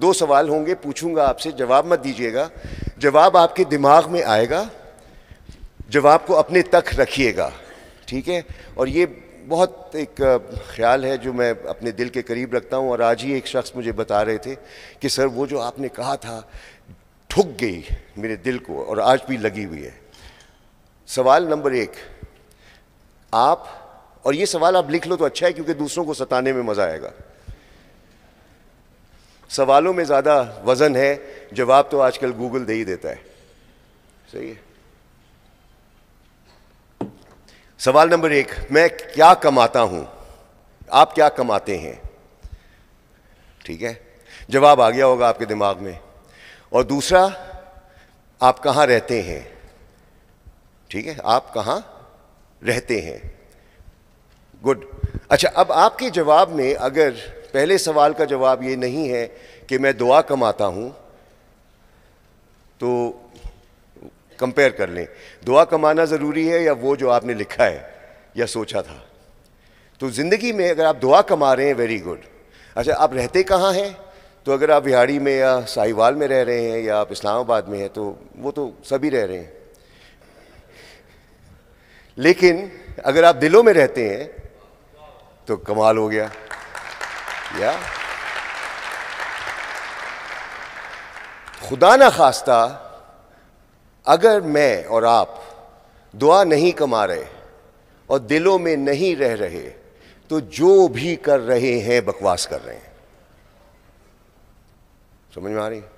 दो सवाल होंगे पूछूंगा आपसे जवाब मत दीजिएगा जवाब आपके दिमाग में आएगा जवाब को अपने तक रखिएगा ठीक है और ये बहुत एक ख्याल है जो मैं अपने दिल के करीब रखता हूँ और आज ही एक शख्स मुझे बता रहे थे कि सर वो जो आपने कहा था ठुक गई मेरे दिल को और आज भी लगी हुई है सवाल नंबर एक आप और ये सवाल आप लिख लो तो अच्छा है क्योंकि दूसरों को सताने में मज़ा आएगा सवालों में ज़्यादा वज़न है जवाब तो आजकल गूगल दे ही देता है सही है सवाल नंबर एक मैं क्या कमाता हूँ आप क्या कमाते हैं ठीक है जवाब आ गया होगा आपके दिमाग में और दूसरा आप कहाँ रहते हैं ठीक है आप कहाँ रहते हैं गुड अच्छा अब आपके जवाब में अगर पहले सवाल का जवाब ये नहीं है कि मैं दुआ कमाता हूँ तो कंपेयर कर लें दुआ कमाना ज़रूरी है या वो जो आपने लिखा है या सोचा था तो ज़िंदगी में अगर आप दुआ कमा रहे हैं वेरी गुड अच्छा आप रहते कहाँ हैं तो अगर आप बिहाड़ी में या साहिवाल में रह रहे हैं या आप इस्लामाबाद में हैं तो वो तो सभी रह रहे हैं लेकिन अगर आप दिलों में रहते हैं तो कमाल हो गया या खुदा ना खास्ता अगर मैं और आप दुआ नहीं कमा रहे और दिलों में नहीं रह रहे तो जो भी कर रहे हैं बकवास कर रहे हैं समझ में आ रही है